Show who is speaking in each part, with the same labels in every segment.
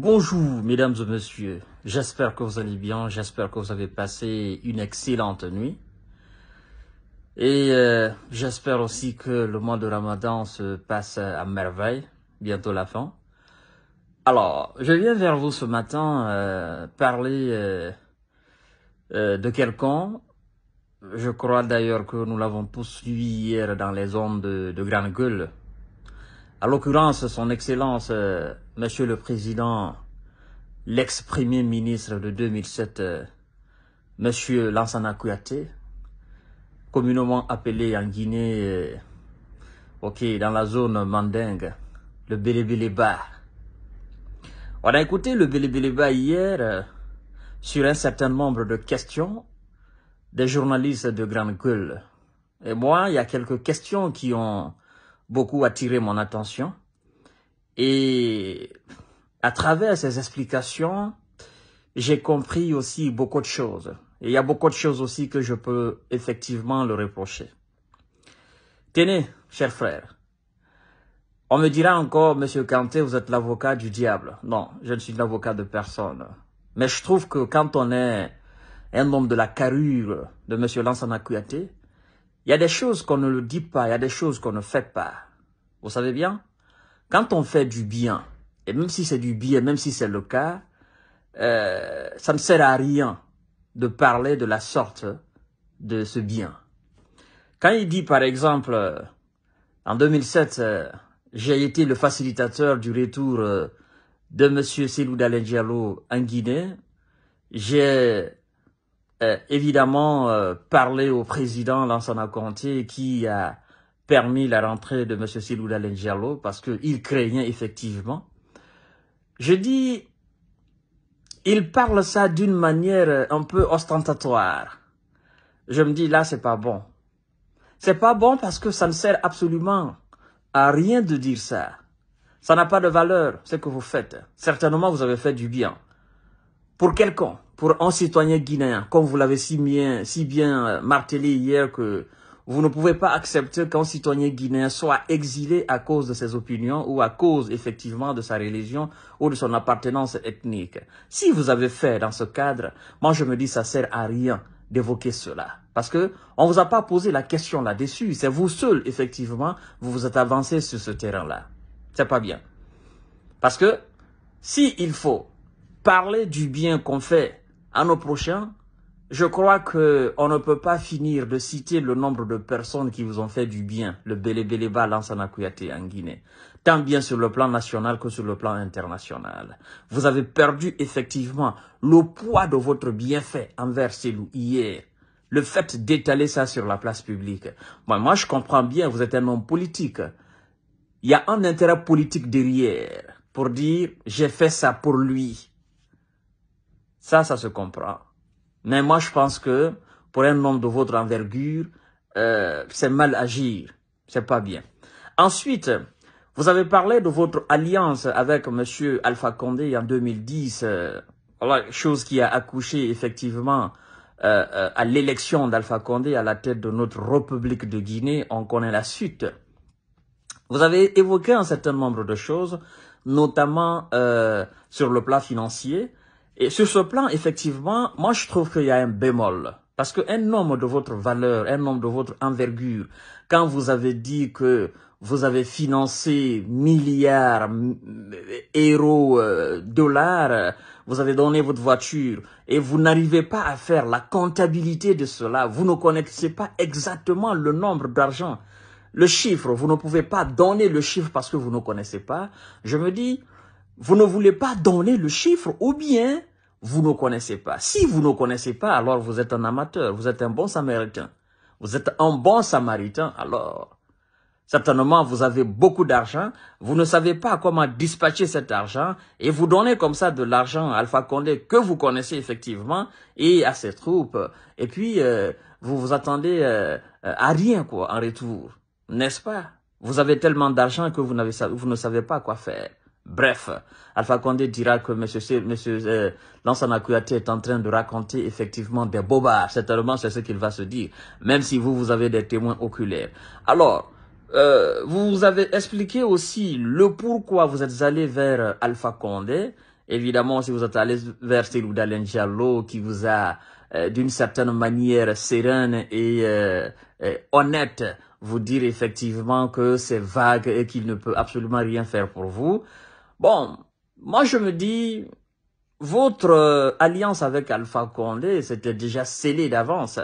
Speaker 1: Bonjour mesdames et messieurs, j'espère que vous allez bien, j'espère que vous avez passé une excellente nuit. Et euh, j'espère aussi que le mois de Ramadan se passe à merveille, bientôt la fin. Alors, je viens vers vous ce matin euh, parler euh, de quelqu'un, je crois d'ailleurs que nous l'avons tous hier dans les ondes de, de Grande Gueule. À l'occurrence, son excellence... Monsieur le Président, l'ex-premier ministre de 2007, euh, Monsieur Lansana Kouyaté, communément appelé en Guinée, euh, ok, dans la zone mandingue, le Bélébéléba. On a écouté le Bélébéléba hier euh, sur un certain nombre de questions des journalistes de grande gueule. Et moi, il y a quelques questions qui ont beaucoup attiré mon attention. Et à travers ces explications, j'ai compris aussi beaucoup de choses. Et il y a beaucoup de choses aussi que je peux effectivement le reprocher. Tenez, cher frère, on me dira encore, Monsieur Kanté, vous êtes l'avocat du diable. Non, je ne suis l'avocat de personne. Mais je trouve que quand on est un homme de la carrure de Monsieur Lansana Kouyaté, il y a des choses qu'on ne le dit pas, il y a des choses qu'on ne fait pas. Vous savez bien quand on fait du bien, et même si c'est du bien, même si c'est le cas, euh, ça ne sert à rien de parler de la sorte de ce bien. Quand il dit par exemple, euh, en 2007, euh, j'ai été le facilitateur du retour de M. Selou Diallo en Guinée, j'ai évidemment parlé au président Lansana Conté qui a permis la rentrée de M. Siloula Lengialo parce qu'il craignait effectivement. Je dis, il parle ça d'une manière un peu ostentatoire. Je me dis, là, c'est pas bon. C'est pas bon parce que ça ne sert absolument à rien de dire ça. Ça n'a pas de valeur, ce que vous faites. Certainement, vous avez fait du bien. Pour quelqu'un, pour un citoyen guinéen, comme vous l'avez si bien, si bien euh, martelé hier que vous ne pouvez pas accepter qu'un citoyen guinéen soit exilé à cause de ses opinions ou à cause effectivement de sa religion ou de son appartenance ethnique. Si vous avez fait dans ce cadre, moi je me dis ça sert à rien d'évoquer cela. Parce que on vous a pas posé la question là-dessus. C'est vous seul, effectivement, vous vous êtes avancé sur ce terrain-là. C'est pas bien. Parce que si il faut parler du bien qu'on fait à nos prochains, je crois que on ne peut pas finir de citer le nombre de personnes qui vous ont fait du bien, le Belébéléba Lansana Kouyaté en Guinée, tant bien sur le plan national que sur le plan international. Vous avez perdu effectivement le poids de votre bienfait envers Selou hier. Le fait d'étaler ça sur la place publique. Moi, moi, je comprends bien, vous êtes un homme politique. Il y a un intérêt politique derrière pour dire « j'ai fait ça pour lui ». Ça, ça se comprend. Mais moi, je pense que pour un nombre de votre envergure, euh, c'est mal agir. C'est pas bien. Ensuite, vous avez parlé de votre alliance avec M. Alpha Condé en 2010, euh, chose qui a accouché effectivement euh, à l'élection d'Alpha Condé à la tête de notre République de Guinée. On connaît la suite. Vous avez évoqué un certain nombre de choses, notamment sur le plan financier, et sur ce plan, effectivement, moi je trouve qu'il y a un bémol. Parce qu'un homme de votre valeur, un homme de votre envergure, quand vous avez dit que vous avez financé milliards, euros, euh, dollars, vous avez donné votre voiture et vous n'arrivez pas à faire la comptabilité de cela, vous ne connaissez pas exactement le nombre d'argent, le chiffre, vous ne pouvez pas donner le chiffre parce que vous ne connaissez pas, je me dis, vous ne voulez pas donner le chiffre ou bien vous ne connaissez pas. Si vous ne connaissez pas, alors vous êtes un amateur, vous êtes un bon samaritain. Vous êtes un bon samaritain, alors certainement vous avez beaucoup d'argent, vous ne savez pas comment dispatcher cet argent et vous donnez comme ça de l'argent à Alpha Condé que vous connaissez effectivement et à ses troupes. Et puis, euh, vous vous attendez euh, euh, à rien quoi en retour, n'est-ce pas Vous avez tellement d'argent que vous, vous ne savez pas quoi faire. Bref, Alpha Condé dira que M. Monsieur, Lansana Kouyaté est en train de raconter effectivement des bobards. Certainement, c'est ce qu'il va se dire, même si vous, vous avez des témoins oculaires. Alors, euh, vous avez expliqué aussi le pourquoi vous êtes allé vers Alpha Condé. Évidemment, si vous êtes allé vers Selou Dalen qui vous a, euh, d'une certaine manière sereine et, et euh, euh, honnête, vous dire effectivement que c'est vague et qu'il ne peut absolument rien faire pour vous. Bon, moi je me dis, votre euh, alliance avec Alpha Condé, c'était déjà scellé d'avance.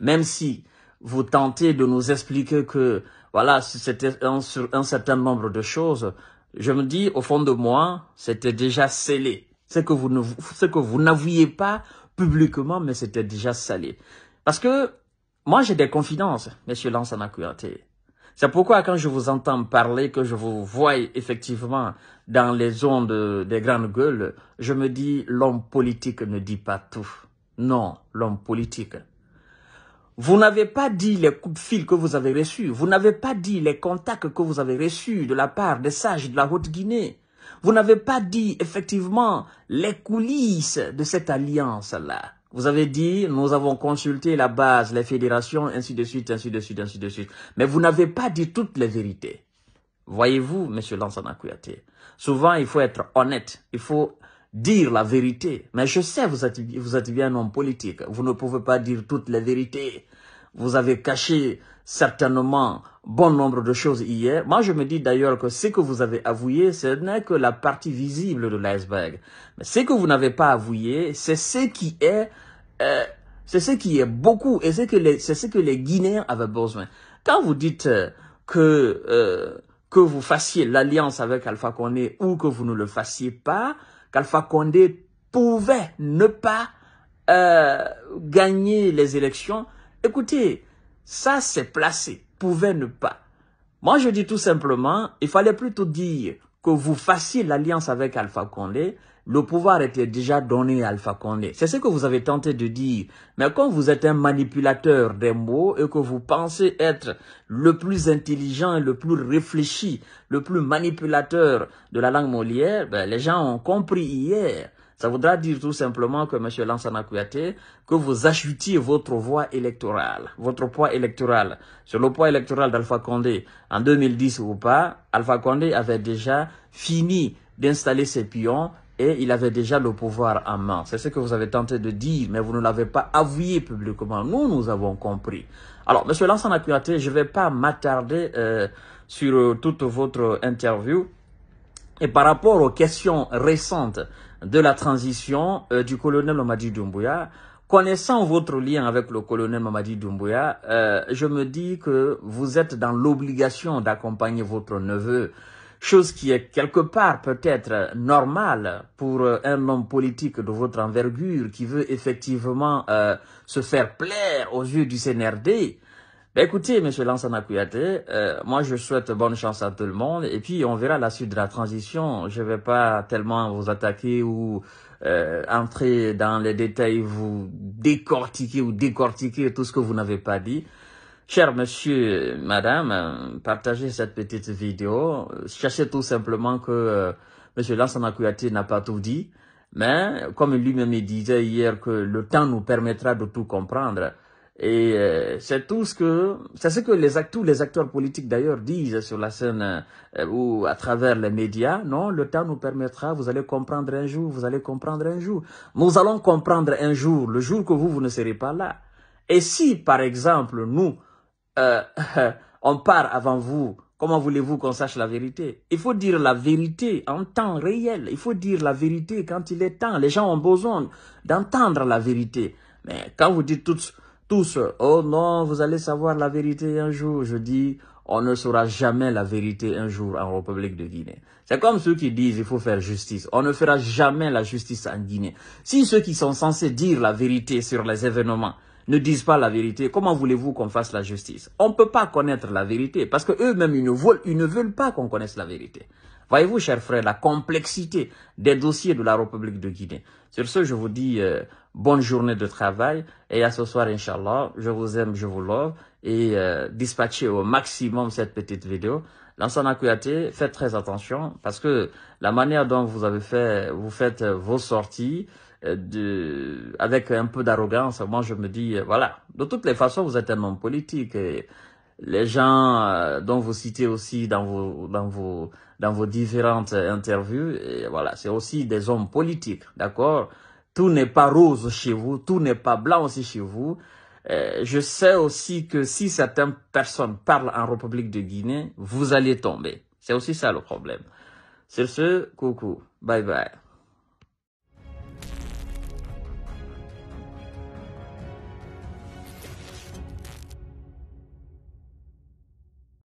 Speaker 1: Même si vous tentez de nous expliquer que, voilà, c'était un, un certain nombre de choses, je me dis, au fond de moi, c'était déjà scellé. C'est que vous n'avouiez pas publiquement, mais c'était déjà scellé. Parce que, moi, j'ai des confidences, monsieur Lansana Kouyaté. C'est pourquoi quand je vous entends parler, que je vous vois effectivement dans les ondes des grandes gueules, je me dis l'homme politique ne dit pas tout. Non, l'homme politique. Vous n'avez pas dit les coups de fil que vous avez reçus. Vous n'avez pas dit les contacts que vous avez reçus de la part des sages de la Haute-Guinée. Vous n'avez pas dit effectivement les coulisses de cette alliance-là. Vous avez dit, nous avons consulté la base, les fédérations, ainsi de suite, ainsi de suite, ainsi de suite. Mais vous n'avez pas dit toutes les vérités. Voyez-vous, Monsieur Lansana Kouyaté, souvent il faut être honnête, il faut dire la vérité. Mais je sais, vous êtes, vous êtes bien homme politique, vous ne pouvez pas dire toutes les vérités. Vous avez caché certainement bon nombre de choses hier. Moi, je me dis d'ailleurs que ce que vous avez avoué, ce n'est que la partie visible de l'iceberg. Mais ce que vous n'avez pas avoué, c'est ce qui est, euh, c'est ce qui est beaucoup et c'est ce que les Guinéens avaient besoin. Quand vous dites euh, que euh, que vous fassiez l'alliance avec Alpha Condé ou que vous ne le fassiez pas, qu'Alpha Condé pouvait ne pas euh, gagner les élections, Écoutez, ça s'est placé, pouvait ne pas. Moi je dis tout simplement, il fallait plutôt dire que vous fassiez l'alliance avec Alpha Condé, le pouvoir était déjà donné à Alpha Condé. C'est ce que vous avez tenté de dire. Mais quand vous êtes un manipulateur des mots et que vous pensez être le plus intelligent, le plus réfléchi, le plus manipulateur de la langue Molière, ben, les gens ont compris hier ça voudra dire tout simplement que, M. Lansana Kouyaté, que vous achutiez votre voix électorale, votre poids électoral. Sur le poids électoral d'Alpha Condé, en 2010 ou pas, Alpha Condé avait déjà fini d'installer ses pions et il avait déjà le pouvoir en main. C'est ce que vous avez tenté de dire, mais vous ne l'avez pas avoué publiquement. Nous, nous avons compris. Alors, M. Lansana Kouyaté, je ne vais pas m'attarder euh, sur euh, toute votre interview. Et par rapport aux questions récentes de la transition euh, du colonel Mamadi Doumbouya. Connaissant votre lien avec le colonel Mamadi Doumbouya, euh, je me dis que vous êtes dans l'obligation d'accompagner votre neveu, chose qui est quelque part peut-être normale pour euh, un homme politique de votre envergure qui veut effectivement se faire plaire aux yeux du CNRD. Bah, écoutez, Monsieur Lansana euh, moi je souhaite bonne chance à tout le monde et puis on verra la suite de la transition. Je ne vais pas tellement vous attaquer ou euh, entrer dans les détails, vous décortiquer ou décortiquer tout ce que vous n'avez pas dit. Cher monsieur, madame, partagez cette petite vidéo. Sachez tout simplement que euh, Monsieur Lansana n'a pas tout dit, mais comme lui-même disait hier que le temps nous permettra de tout comprendre. Et euh, c'est tout ce que c'est ce que les acteurs, les acteurs politiques d'ailleurs disent sur la scène euh, ou à travers les médias. Non, le temps nous permettra. Vous allez comprendre un jour. Vous allez comprendre un jour. Nous allons comprendre un jour, le jour que vous vous ne serez pas là. Et si par exemple nous euh, on part avant vous, comment voulez-vous qu'on sache la vérité Il faut dire la vérité en temps réel. Il faut dire la vérité quand il est temps. Les gens ont besoin d'entendre la vérité. Mais quand vous dites tout tous, oh non, vous allez savoir la vérité un jour. Je dis, on ne saura jamais la vérité un jour en République de Guinée. C'est comme ceux qui disent, il faut faire justice. On ne fera jamais la justice en Guinée. Si ceux qui sont censés dire la vérité sur les événements ne disent pas la vérité, comment voulez-vous qu'on fasse la justice On ne peut pas connaître la vérité parce queux mêmes ils, ne veulent, ne veulent pas qu'on connaisse la vérité. Voyez-vous, chers frères, la complexité des dossiers de la République de Guinée. Sur ce, je vous dis... Euh, bonne journée de travail et à ce soir, Inch'Allah. Je vous aime, je vous love et euh, dispatchez au maximum cette petite vidéo. Lansana Kouyaté, faites très attention parce que la manière dont vous avez fait, vous faites euh, vos sorties euh, de, avec un peu d'arrogance, moi je me dis, voilà, de toutes les façons, vous êtes un homme politique et les gens dont vous citez aussi dans vos, dans vos, dans vos différentes interviews, et voilà, c'est aussi des hommes politiques, d'accord? Tout n'est pas rose chez vous, tout n'est pas blanc aussi chez vous. Euh, je sais aussi que si certaines personnes parlent en République de Guinée, vous allez tomber. C'est aussi ça le problème. Sur ce, coucou, bye bye.